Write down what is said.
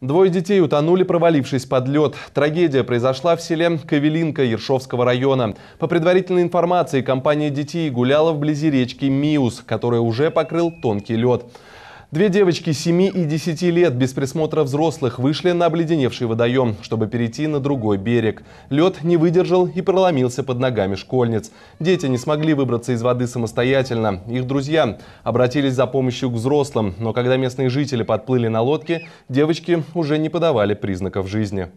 Двое детей утонули, провалившись под лед. Трагедия произошла в селе Ковелинка Ершовского района. По предварительной информации, компания детей гуляла вблизи речки Миус, которая уже покрыл тонкий лед. Две девочки 7 и 10 лет без присмотра взрослых вышли на обледеневший водоем, чтобы перейти на другой берег. Лед не выдержал и проломился под ногами школьниц. Дети не смогли выбраться из воды самостоятельно. Их друзья обратились за помощью к взрослым, но когда местные жители подплыли на лодке, девочки уже не подавали признаков жизни.